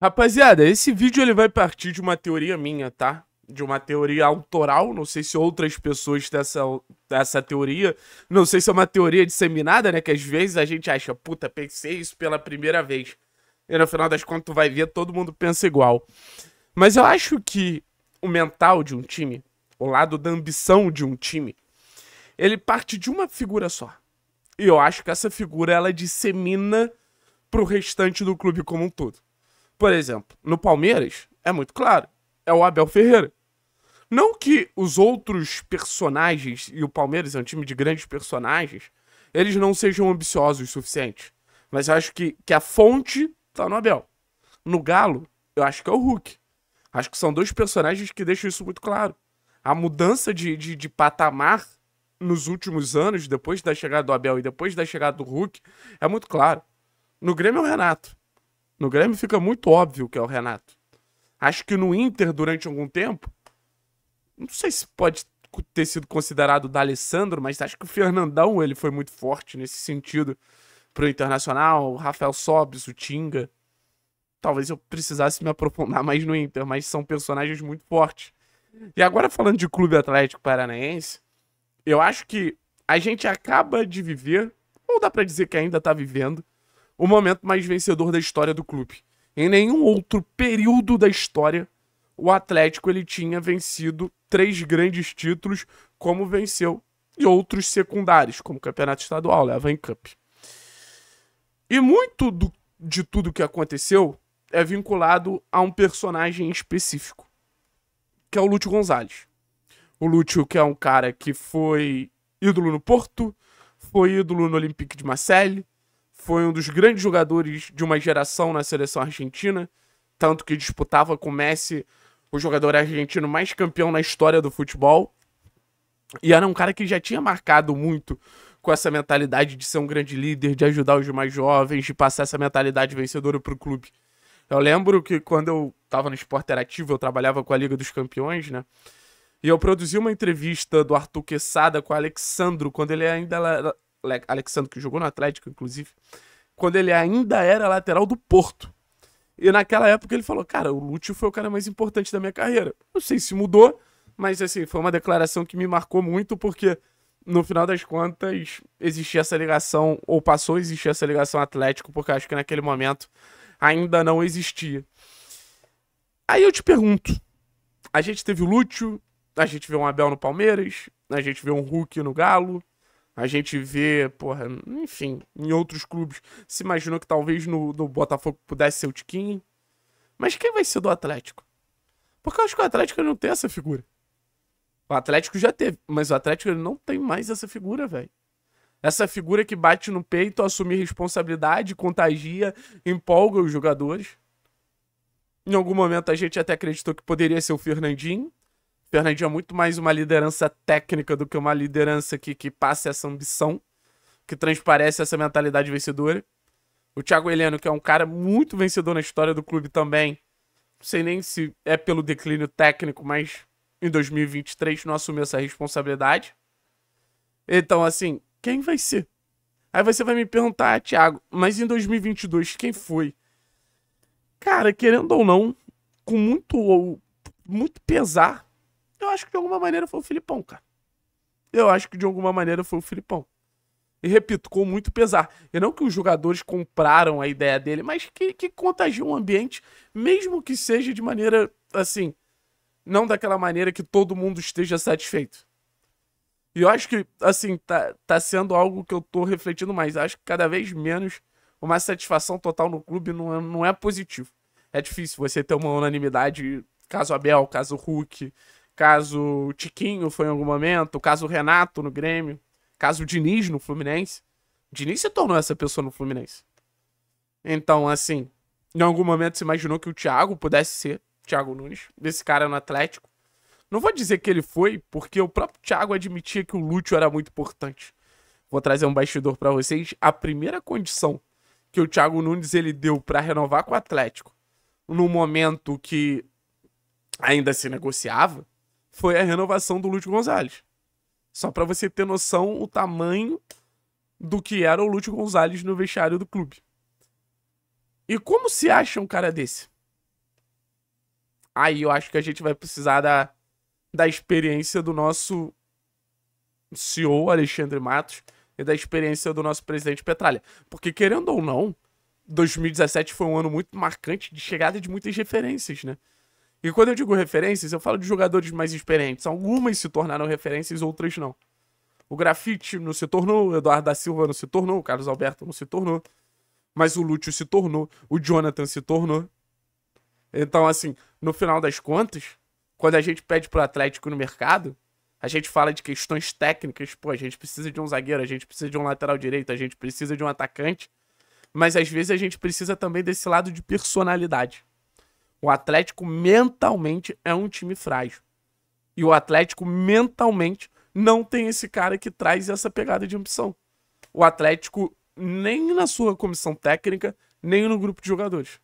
Rapaziada, esse vídeo ele vai partir de uma teoria minha, tá? De uma teoria autoral, não sei se outras pessoas dessa, dessa teoria, não sei se é uma teoria disseminada, né? Que às vezes a gente acha, puta, pensei isso pela primeira vez. E no final das contas tu vai ver, todo mundo pensa igual. Mas eu acho que o mental de um time, o lado da ambição de um time, ele parte de uma figura só. E eu acho que essa figura, ela dissemina pro restante do clube como um todo. Por exemplo, no Palmeiras, é muito claro, é o Abel Ferreira. Não que os outros personagens, e o Palmeiras é um time de grandes personagens, eles não sejam ambiciosos o suficiente. Mas eu acho que, que a fonte tá no Abel. No Galo, eu acho que é o Hulk. Acho que são dois personagens que deixam isso muito claro. A mudança de, de, de patamar nos últimos anos, depois da chegada do Abel e depois da chegada do Hulk, é muito claro. No Grêmio é o Renato. No Grêmio fica muito óbvio que é o Renato. Acho que no Inter, durante algum tempo, não sei se pode ter sido considerado o D'Alessandro, mas acho que o Fernandão ele foi muito forte nesse sentido para o Internacional, o Rafael Sobis, o Tinga. Talvez eu precisasse me aprofundar mais no Inter, mas são personagens muito fortes. E agora falando de Clube Atlético Paranaense, eu acho que a gente acaba de viver, ou dá para dizer que ainda está vivendo, o momento mais vencedor da história do clube. Em nenhum outro período da história o Atlético ele tinha vencido três grandes títulos, como venceu e outros secundários, como o Campeonato Estadual, leva em Cup. E muito do, de tudo que aconteceu é vinculado a um personagem específico, que é o Lúcio Gonzalez. O Lúcio, que é um cara que foi ídolo no Porto, foi ídolo no Olympique de Marseille, foi um dos grandes jogadores de uma geração na seleção argentina, tanto que disputava com Messi o jogador argentino mais campeão na história do futebol. E era um cara que já tinha marcado muito com essa mentalidade de ser um grande líder, de ajudar os mais jovens, de passar essa mentalidade vencedora para o clube. Eu lembro que quando eu estava no Esporte ativo eu trabalhava com a Liga dos Campeões, né? E eu produzi uma entrevista do Arthur Quesada com o Alexandro, quando ele ainda era, Alexandre, que jogou no Atlético, inclusive, quando ele ainda era lateral do Porto. E naquela época ele falou: Cara, o Lúcio foi o cara mais importante da minha carreira. Não sei se mudou, mas assim, foi uma declaração que me marcou muito, porque no final das contas existia essa ligação, ou passou a existir essa ligação Atlético, porque acho que naquele momento ainda não existia. Aí eu te pergunto: a gente teve o Lúcio, a gente vê um Abel no Palmeiras, a gente vê um Hulk no Galo, a gente vê, porra, enfim, em outros clubes. Se imaginou que talvez no, no Botafogo pudesse ser o Tiquinho. Mas quem vai ser do Atlético? Porque eu acho que o Atlético não tem essa figura. O Atlético já teve, mas o Atlético não tem mais essa figura, velho. Essa figura que bate no peito, assume responsabilidade, contagia, empolga os jogadores. Em algum momento a gente até acreditou que poderia ser o Fernandinho. Fernandinho é muito mais uma liderança técnica do que uma liderança que, que passa essa ambição, que transparece essa mentalidade vencedora. O Thiago Heleno, que é um cara muito vencedor na história do clube também, não sei nem se é pelo declínio técnico, mas em 2023 não assumiu essa responsabilidade. Então, assim, quem vai ser? Aí você vai me perguntar, ah, Thiago, mas em 2022 quem foi? Cara, querendo ou não, com muito, muito pesar, eu acho que de alguma maneira foi o Filipão, cara. Eu acho que de alguma maneira foi o Filipão. E repito, com muito pesar. E não que os jogadores compraram a ideia dele, mas que, que contagiou o ambiente, mesmo que seja de maneira assim. Não daquela maneira que todo mundo esteja satisfeito. E eu acho que, assim, tá, tá sendo algo que eu tô refletindo mais. Eu acho que cada vez menos uma satisfação total no clube não é, não é positivo. É difícil você ter uma unanimidade, caso Abel, caso Hulk, caso Tiquinho foi em algum momento, caso Renato no Grêmio, caso Diniz no Fluminense. Diniz se tornou essa pessoa no Fluminense. Então, assim, em algum momento se imaginou que o Thiago pudesse ser Thiago Nunes, desse cara no Atlético. Não vou dizer que ele foi, porque o próprio Thiago admitia que o Lúcio era muito importante. Vou trazer um bastidor para vocês. A primeira condição que o Thiago Nunes ele deu para renovar com o Atlético, no momento que ainda se negociava, foi a renovação do Lúcio Gonzalez. Só para você ter noção o tamanho do que era o Lúcio Gonzalez no vestiário do clube. E como se acha um cara desse? Aí eu acho que a gente vai precisar da, da experiência do nosso CEO, Alexandre Matos, e da experiência do nosso presidente Petralha. Porque, querendo ou não, 2017 foi um ano muito marcante de chegada de muitas referências, né? E quando eu digo referências, eu falo de jogadores mais experientes. Algumas se tornaram referências, outras não. O Grafite não se tornou, o Eduardo da Silva não se tornou, o Carlos Alberto não se tornou. Mas o Lúcio se tornou, o Jonathan se tornou. Então, assim, no final das contas, quando a gente pede pro Atlético no mercado, a gente fala de questões técnicas, pô, a gente precisa de um zagueiro, a gente precisa de um lateral direito, a gente precisa de um atacante. Mas às vezes a gente precisa também desse lado de personalidade. O Atlético mentalmente é um time frágil. E o Atlético mentalmente não tem esse cara que traz essa pegada de ambição. O Atlético, nem na sua comissão técnica, nem no grupo de jogadores.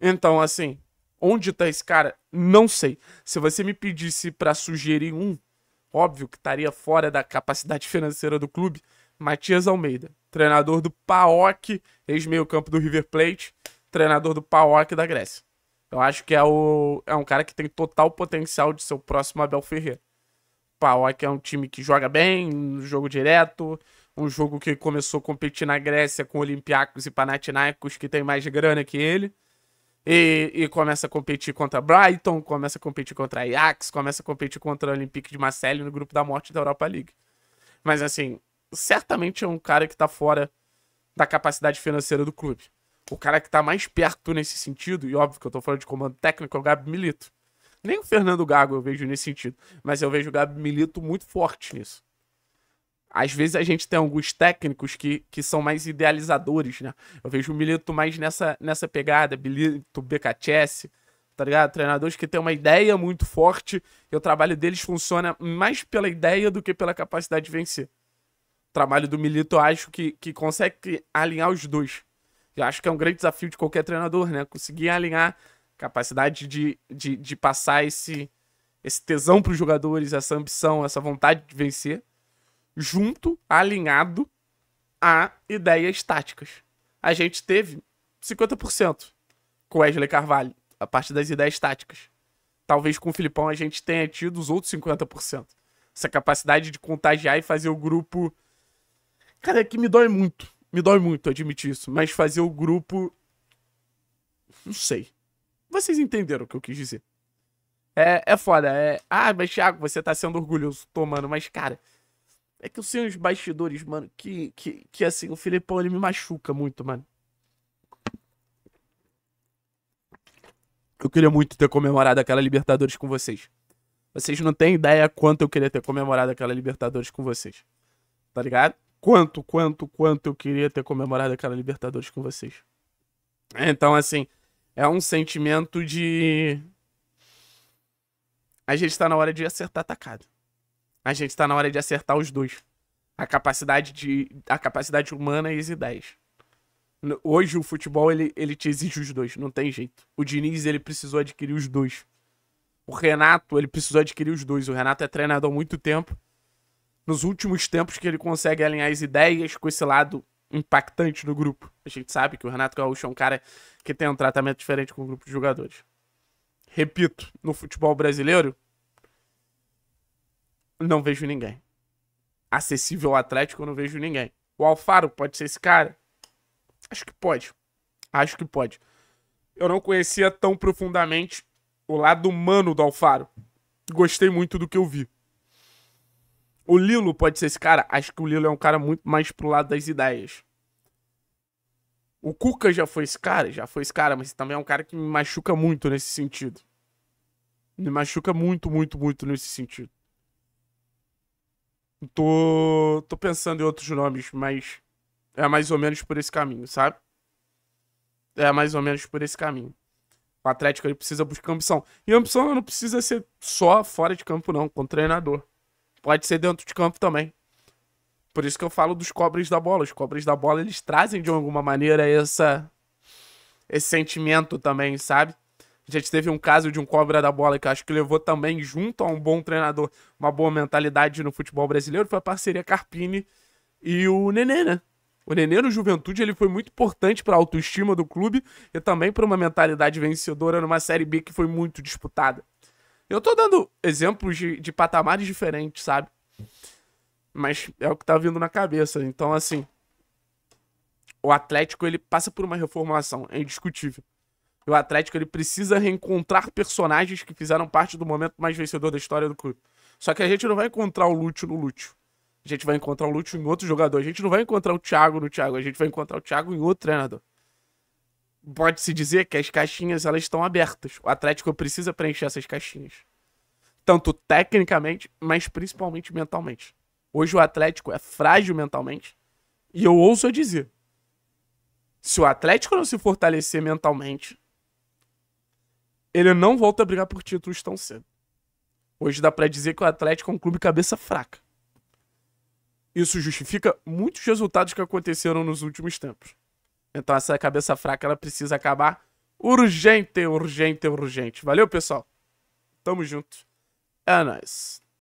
Então, assim, onde tá esse cara? Não sei. Se você me pedisse para sugerir um, óbvio que estaria fora da capacidade financeira do clube, Matias Almeida, treinador do PAOK, ex-meio-campo do River Plate, treinador do PAOK da Grécia. Eu acho que é, o, é um cara que tem total potencial de ser o próximo Abel Ferreira. aqui é um time que joga bem, um jogo direto, um jogo que começou a competir na Grécia com Olympiacos e Panathinaikos, que tem mais grana que ele. E, e, começa a competir contra Brighton, começa a competir contra Ajax, começa a competir contra o Olympique de Marseille no grupo da morte da Europa League. Mas assim, certamente é um cara que tá fora da capacidade financeira do clube o cara que tá mais perto nesse sentido, e óbvio que eu tô falando de comando técnico, é o Gabi Milito. Nem o Fernando Gago eu vejo nesse sentido, mas eu vejo o Gabi Milito muito forte nisso. Às vezes a gente tem alguns técnicos que, que são mais idealizadores, né? Eu vejo o Milito mais nessa, nessa pegada, Milito, BKTS, tá ligado? Treinadores que têm uma ideia muito forte e o trabalho deles funciona mais pela ideia do que pela capacidade de vencer. O trabalho do Milito eu acho que, que consegue alinhar os dois. Eu acho que é um grande desafio de qualquer treinador, né? Conseguir alinhar capacidade de, de, de passar esse, esse tesão para os jogadores, essa ambição, essa vontade de vencer, junto, alinhado a ideias táticas. A gente teve 50% com Wesley Carvalho, a parte das ideias táticas. Talvez com o Filipão a gente tenha tido os outros 50%. Essa capacidade de contagiar e fazer o grupo. Cara, é que me dói muito. Me dói muito admitir isso, mas fazer o grupo. Não sei. Vocês entenderam o que eu quis dizer. É, é foda. É... Ah, mas Thiago, você tá sendo orgulhoso. Tô, mano. Mas, cara, é que eu sei uns bastidores, mano, que, que, que assim, o Filipão, ele me machuca muito, mano. Eu queria muito ter comemorado aquela Libertadores com vocês. Vocês não têm ideia quanto eu queria ter comemorado aquela Libertadores com vocês. Tá ligado? quanto, quanto, quanto eu queria ter comemorado aquela Libertadores com vocês. Então, assim, é um sentimento de. A gente tá na hora de acertar atacado. A gente tá na hora de acertar os dois. A capacidade de. A capacidade humana e as ideias. Hoje o futebol ele, ele te exige os dois, não tem jeito. O Diniz ele precisou adquirir os dois. O Renato ele precisou adquirir os dois. O Renato é treinador há muito tempo nos últimos tempos que ele consegue alinhar as ideias com esse lado impactante do grupo. A gente sabe que o Renato Gaúcho é um cara que tem um tratamento diferente com o grupo de jogadores. Repito, no futebol brasileiro, não vejo ninguém. Acessível ao Atlético, eu não vejo ninguém. O Alfaro pode ser esse cara? Acho que pode. Acho que pode. Eu não conhecia tão profundamente o lado humano do Alfaro. Gostei muito do que eu vi. O Lilo pode ser esse cara? Acho que o Lilo é um cara muito mais pro lado das ideias. O Cuca já foi esse cara? Já foi esse cara, mas também é um cara que me machuca muito nesse sentido. Me machuca muito, muito, muito nesse sentido. Tô, tô pensando em outros nomes, mas é mais ou menos por esse caminho, sabe? É mais ou menos por esse caminho. O Atlético ele precisa buscar ambição. E ambição não precisa ser só fora de campo, não, com treinador. Pode ser dentro de campo também. Por isso que eu falo dos cobres da bola. Os cobres da bola, eles trazem de alguma maneira essa esse sentimento também, sabe? A gente teve um caso de um cobra da bola que acho que levou também junto a um bom treinador, uma boa mentalidade no futebol brasileiro, foi a parceria Carpini e o Nenê, né? O Nenê no Juventude ele foi muito importante para a autoestima do clube e também para uma mentalidade vencedora numa Série B que foi muito disputada. Eu tô dando exemplos de, de patamares diferentes, sabe? Mas é o que tá vindo na cabeça. Então, assim, o Atlético ele passa por uma reformulação, é indiscutível. E o Atlético ele precisa reencontrar personagens que fizeram parte do momento mais vencedor da história do clube. Só que a gente não vai encontrar o Lúcio no Lúcio. A gente vai encontrar o Lúcio em outro jogador. A gente não vai encontrar o Thiago no Thiago. A gente vai encontrar o Thiago em outro treinador pode-se dizer que as caixinhas elas estão abertas. O Atlético precisa preencher essas caixinhas. Tanto tecnicamente, mas principalmente mentalmente. Hoje o Atlético é frágil mentalmente. E eu ouso dizer: se o Atlético não se fortalecer mentalmente, ele não volta a brigar por títulos tão cedo. Hoje dá para dizer que o Atlético é um clube cabeça fraca. Isso justifica muitos resultados que aconteceram nos últimos tempos. Então essa cabeça fraca ela precisa acabar urgente, urgente, urgente. Valeu, pessoal. Tamo junto. É nóis.